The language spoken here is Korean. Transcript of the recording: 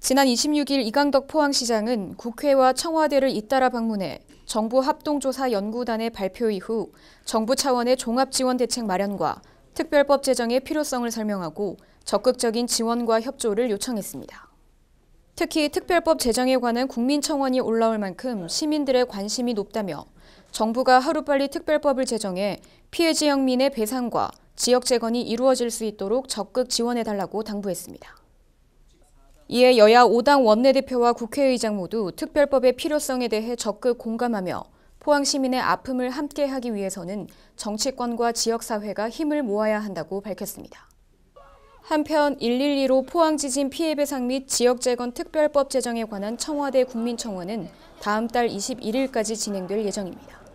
지난 26일 이강덕 포항시장은 국회와 청와대를 잇따라 방문해 정부 합동조사 연구단의 발표 이후 정부 차원의 종합지원 대책 마련과 특별법 제정의 필요성을 설명하고 적극적인 지원과 협조를 요청했습니다. 특히 특별법 제정에 관한 국민청원이 올라올 만큼 시민들의 관심이 높다며 정부가 하루빨리 특별법을 제정해 피해 지역민의 배상과 지역 재건이 이루어질 수 있도록 적극 지원해달라고 당부했습니다. 이에 여야 5당 원내대표와 국회의장 모두 특별법의 필요성에 대해 적극 공감하며 포항 시민의 아픔을 함께하기 위해서는 정치권과 지역사회가 힘을 모아야 한다고 밝혔습니다. 한편 112로 포항 지진 피해 배상 및 지역 재건 특별법 제정에 관한 청와대 국민청원은 다음 달 21일까지 진행될 예정입니다.